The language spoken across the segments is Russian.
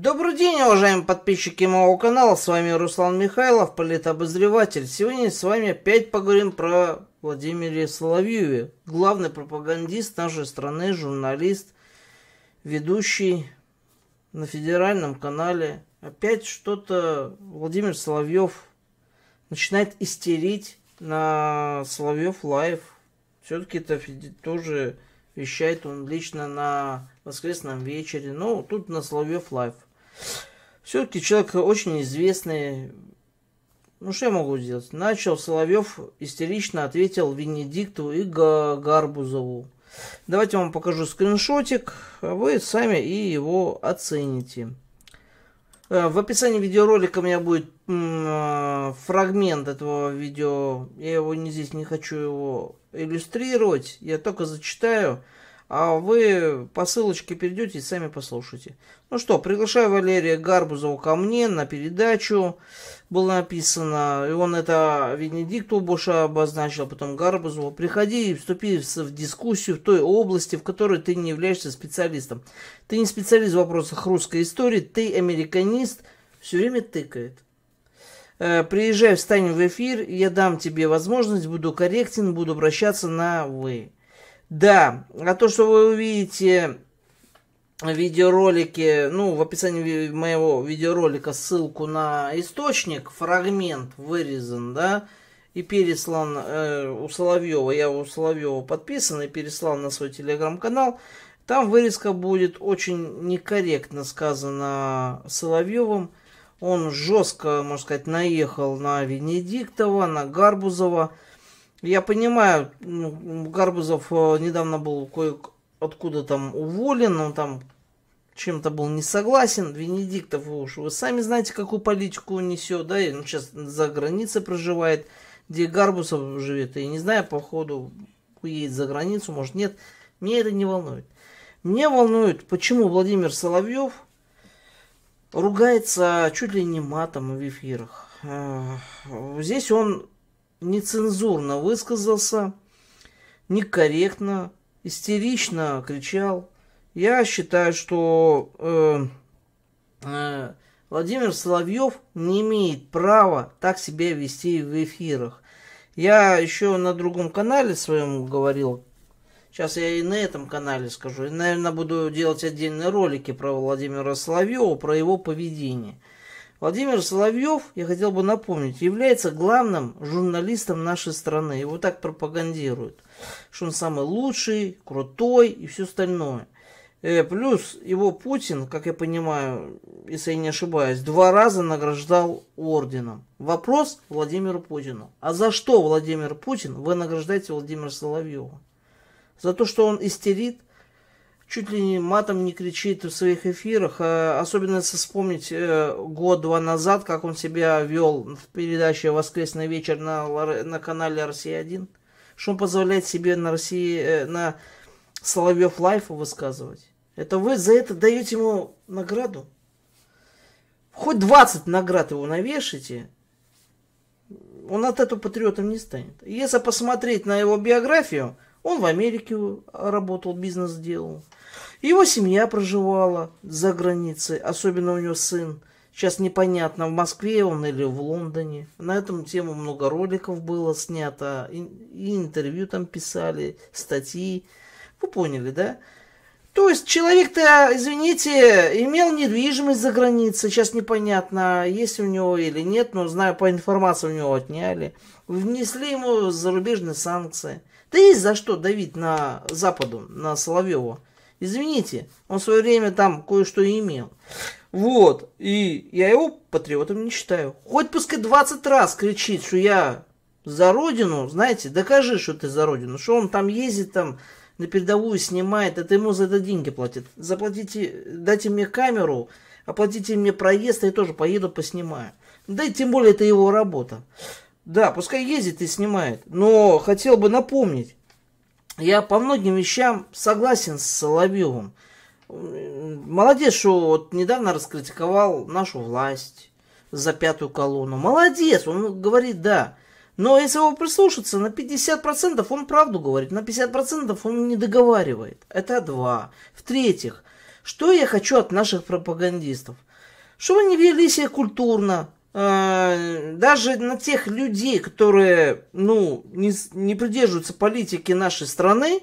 Добрый день, уважаемые подписчики моего канала, с вами Руслан Михайлов, политобозреватель. Сегодня с вами опять поговорим про Владимира Соловьева, главный пропагандист нашей страны, журналист, ведущий на федеральном канале. Опять что-то Владимир Соловьев начинает истерить на Соловьев Лайв. Все-таки это тоже вещает он лично на воскресном вечере, но ну, тут на Соловьев Лайф. Все-таки человек очень известный. Ну, что я могу сделать? Начал Соловьев, истерично ответил Венедикту и Гарбузову. Давайте я вам покажу скриншотик, а вы сами и его оцените. Э, в описании видеоролика у меня будет э, фрагмент этого видео. Я его не здесь не хочу его иллюстрировать. Я только зачитаю а вы по ссылочке перейдете и сами послушайте. Ну что, приглашаю Валерия Гарбузова ко мне на передачу. Было написано, и он это Венедикту больше обозначил, а потом Гарбузову. Приходи и вступи в дискуссию в той области, в которой ты не являешься специалистом. Ты не специалист в вопросах русской истории, ты американист, все время тыкает э, приезжай, встань в эфир, я дам тебе возможность, буду корректен, буду обращаться на «вы». Да, а то, что вы увидите в видеоролике, ну, в описании моего видеоролика ссылку на источник, фрагмент вырезан, да, и переслан э, у Соловьева, я у Соловьева подписан и переслан на свой телеграм-канал, там вырезка будет очень некорректно сказана Соловьевым, он жестко, можно сказать, наехал на Венедиктова, на Гарбузова, я понимаю, ну, Гарбузов э, недавно был кое-откуда там уволен, он там чем-то был не согласен. Венедиктов уж вы сами знаете, какую политику он несет, да, он сейчас за границей проживает, где Гарбузов живет, я не знаю, походу уедет за границу, может нет, меня это не волнует. Меня волнует, почему Владимир Соловьев ругается чуть ли не матом в эфирах. Э, здесь он нецензурно высказался, некорректно, истерично кричал. Я считаю, что э, э, Владимир Соловьев не имеет права так себя вести в эфирах. Я еще на другом канале своем говорил, Сейчас я и на этом канале скажу. И, наверное, буду делать отдельные ролики про Владимира Соловьева, про его поведение. Владимир Соловьев, я хотел бы напомнить, является главным журналистом нашей страны. Его так пропагандируют, что он самый лучший, крутой и все остальное. Э, плюс его Путин, как я понимаю, если я не ошибаюсь, два раза награждал орденом. Вопрос Владимиру Путину. А за что, Владимир Путин, вы награждаете Владимира Соловьева? За то, что он истерит, чуть ли не матом не кричит в своих эфирах. Э, особенно если вспомнить э, год-два назад, как он себя вел в передаче «Воскресный вечер» на, на канале «Россия-1». Что он позволяет себе на России, э, на Соловьев Лайф высказывать. Это вы за это даете ему награду. Хоть 20 наград его навешите, он от этого патриотом не станет. Если посмотреть на его биографию, он в Америке работал, бизнес делал. Его семья проживала за границей, особенно у него сын. Сейчас непонятно, в Москве он или в Лондоне. На эту тему много роликов было снято, и, и интервью там писали, статьи. Вы поняли, да? То есть человек-то, а, извините, имел недвижимость за границей. Сейчас непонятно, есть у него или нет, но знаю по информации, у него отняли. Внесли ему зарубежные санкции. Да есть за что давить на Западу, на Соловьева. Извините, он в свое время там кое-что имел. Вот, и я его патриотом не считаю. Хоть пускай 20 раз кричит, что я за родину, знаете, докажи, что ты за родину, что он там ездит, там на передовую снимает, это ему за это деньги платят. Заплатите, дайте мне камеру, оплатите мне проезд, я тоже поеду поснимаю. Да и тем более это его работа. Да, пускай ездит и снимает, но хотел бы напомнить, я по многим вещам согласен с Соловьевым. Молодец, что вот недавно раскритиковал нашу власть за пятую колонну. Молодец, он говорит, да. Но если его прислушаться, на 50% он правду говорит, на 50% он не договаривает. Это два. В-третьих, что я хочу от наших пропагандистов? Чтобы они вели себя культурно, а, даже на тех людей, которые ну, не, не придерживаются политики нашей страны,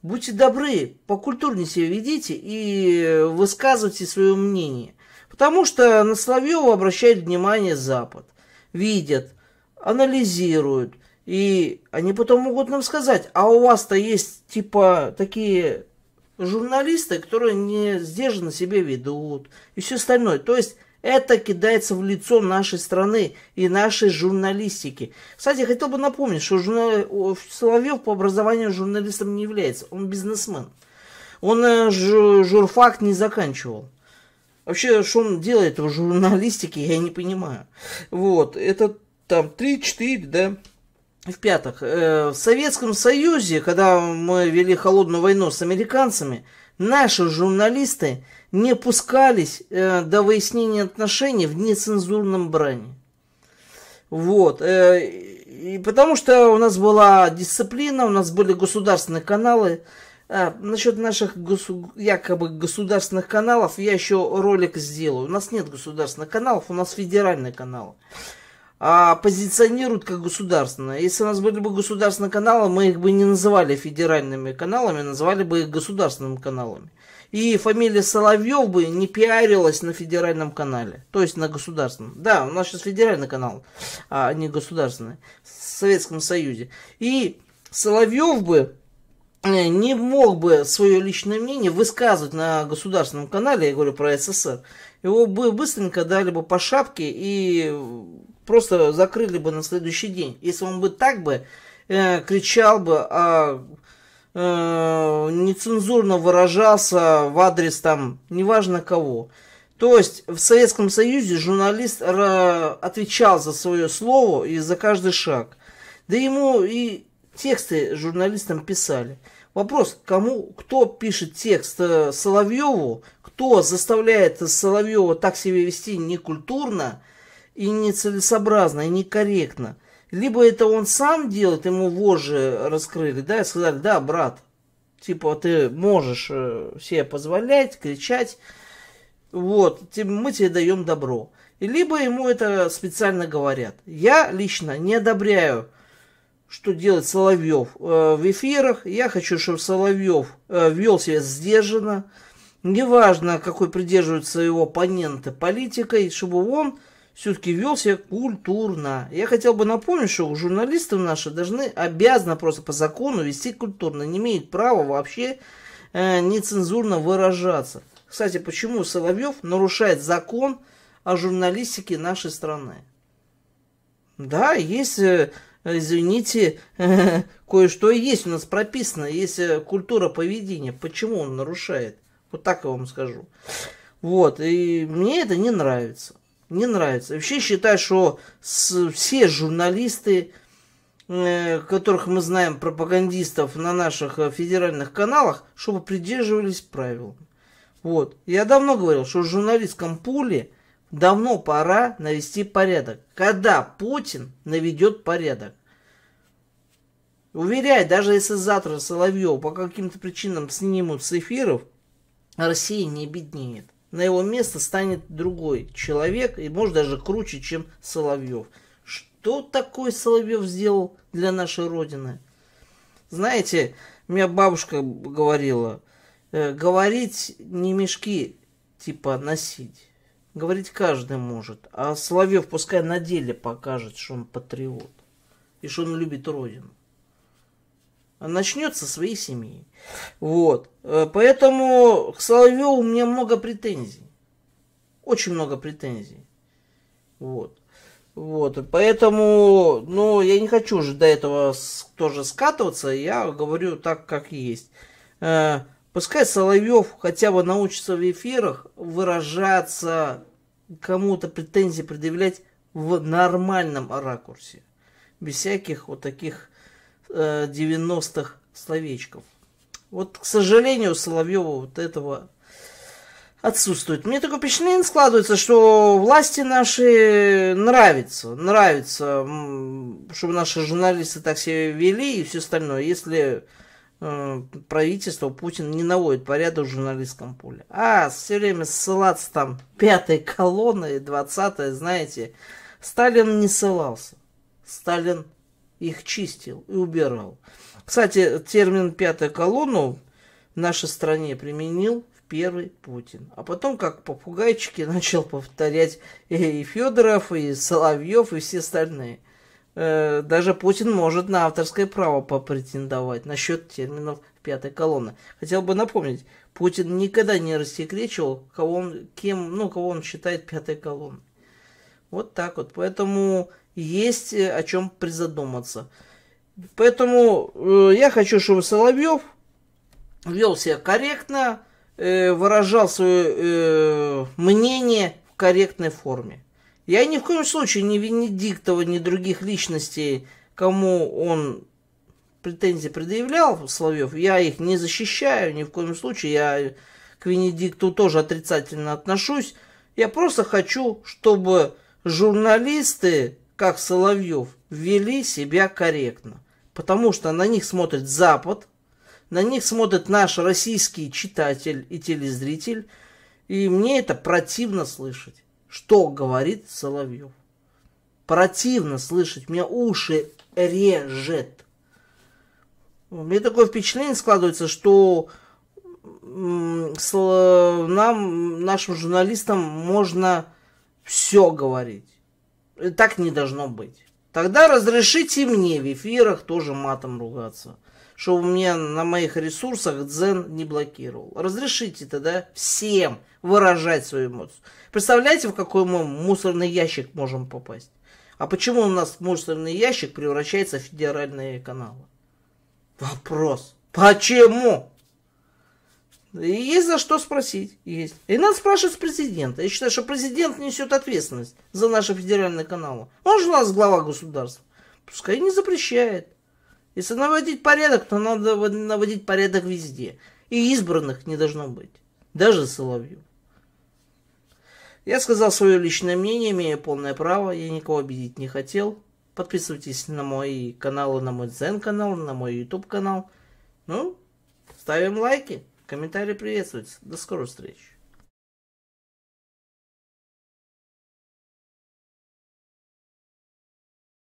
будьте добры, по покультурнее себя ведите и высказывайте свое мнение. Потому что на Соловьева обращает внимание Запад. Видят, анализируют. И они потом могут нам сказать, а у вас-то есть типа такие журналисты, которые не сдержанно себя ведут и все остальное. То есть это кидается в лицо нашей страны и нашей журналистики. Кстати, хотел бы напомнить, что журнал... Соловьев по образованию журналистом не является. Он бизнесмен. Он э, журфак не заканчивал. Вообще, что он делает в журналистике, я не понимаю. Вот, это там 3-4, да, в-пятых, э, в Советском Союзе, когда мы вели холодную войну с американцами, наши журналисты не пускались э, до выяснения отношений в нецензурном бране. Вот. Э, и потому что у нас была дисциплина, у нас были государственные каналы. А, насчет наших госу- якобы государственных каналов я еще ролик сделаю. У нас нет государственных каналов, у нас федеральные каналы а, позиционируют как государственные. Если у нас были бы государственные каналы, мы их бы не называли федеральными каналами, называли бы их государственными каналами. И фамилия Соловьев бы не пиарилась на федеральном канале, то есть на государственном. Да, у нас сейчас федеральный канал, а не государственный, в Советском Союзе. И Соловьев бы э, не мог бы свое личное мнение высказывать на государственном канале, я говорю про СССР, его бы быстренько дали бы по шапке и просто закрыли бы на следующий день. Если он бы так бы э, кричал бы, а э, нецензурно выражался в адрес там неважно кого. То есть в Советском Союзе журналист отвечал за свое слово и за каждый шаг. Да ему и тексты журналистам писали. Вопрос, кому, кто пишет текст э, Соловьеву, кто заставляет Соловьева так себя вести некультурно и нецелесообразно, и некорректно. Либо это он сам делает, ему вожжи раскрыли, да, и сказали, да, брат, типа ты можешь э, себе позволять, кричать, вот, мы тебе даем добро. Либо ему это специально говорят. Я лично не одобряю, что делает Соловьев э, в эфирах. Я хочу, чтобы Соловьев э, вел себя сдержанно, неважно, какой придерживаются его оппоненты политикой, чтобы он все-таки вел себя культурно. Я хотел бы напомнить, что журналисты наши должны, обязаны просто по закону вести культурно, не имеют права вообще э, нецензурно выражаться. Кстати, почему Соловьев нарушает закон о журналистике нашей страны? Да, есть, э, извините, кое-что есть у нас прописано, есть э, культура поведения. Почему он нарушает? Вот так я вам скажу. Вот, и мне это не нравится. Не нравится. Вообще считаю, что с, все журналисты, э, которых мы знаем, пропагандистов на наших э, федеральных каналах, чтобы придерживались правил. Вот. Я давно говорил, что в журналистском пуле давно пора навести порядок. Когда Путин наведет порядок? Уверяю, даже если завтра Соловьев по каким-то причинам снимут с эфиров, Россия не беднеет. На его место станет другой человек, и может даже круче, чем Соловьев. Что такой Соловьев сделал для нашей Родины? Знаете, меня бабушка говорила, э, говорить не мешки, типа, носить. Говорить каждый может. А Соловьев пускай на деле покажет, что он патриот. И что он любит Родину начнется со своей семьи. Вот. Э, поэтому к Соловьеву у меня много претензий. Очень много претензий. Вот. Вот, поэтому, ну, я не хочу уже до этого тоже скатываться, я говорю так, как есть. Э, пускай Соловьев хотя бы научится в эфирах выражаться, кому-то претензии предъявлять в нормальном ракурсе. Без всяких вот таких э, 90-х словечков. Вот, к сожалению, у Соловьева вот этого отсутствует. Мне такое впечатление складывается, что власти наши нравятся, нравится, чтобы наши журналисты так себя вели и все остальное, если э, правительство Путин не наводит порядок в журналистском поле. А все время ссылаться там пятой колонной, двадцатой, знаете, Сталин не ссылался. Сталин их чистил и убирал. Кстати, термин «пятая колонна» в нашей стране применил первый Путин. А потом, как попугайчики, начал повторять и Федоров, и Соловьев, и все остальные. Э, даже Путин может на авторское право попретендовать насчет терминов пятой колонны. Хотел бы напомнить, Путин никогда не рассекречивал, кого он, кем, ну, кого он считает пятой колонной. Вот так вот. Поэтому есть э, о чем призадуматься. Поэтому э, я хочу, чтобы Соловьев вел себя корректно, э, выражал свое э, мнение в корректной форме. Я ни в коем случае не Венедиктова, ни других личностей, кому он претензии предъявлял, Соловьев, я их не защищаю ни в коем случае. Я к Венедикту тоже отрицательно отношусь. Я просто хочу, чтобы журналисты как Соловьев, вели себя корректно. Потому что на них смотрит Запад, на них смотрит наш российский читатель и телезритель. И мне это противно слышать, что говорит Соловьев. Противно слышать, мне уши режет. У меня такое впечатление складывается, что э, нам, нашим журналистам, можно все говорить. Так не должно быть. Тогда разрешите мне в эфирах тоже матом ругаться, чтобы мне на моих ресурсах дзен не блокировал. Разрешите тогда всем выражать свою эмоцию. Представляете, в какой мы мусорный ящик можем попасть? А почему у нас мусорный ящик превращается в федеральные каналы? Вопрос. Почему? Есть за что спросить. Есть. И надо спрашивать с президента. Я считаю, что президент несет ответственность за наши федеральные каналы. Он же у нас глава государства. Пускай не запрещает. Если наводить порядок, то надо наводить порядок везде. И избранных не должно быть. Даже Соловьев. Я сказал свое личное мнение, имею полное право. Я никого обидеть не хотел. Подписывайтесь на мои каналы, на мой дзен канал, на мой YouTube канал. Ну, ставим лайки. Комментарии приветствуются. До скорых встреч.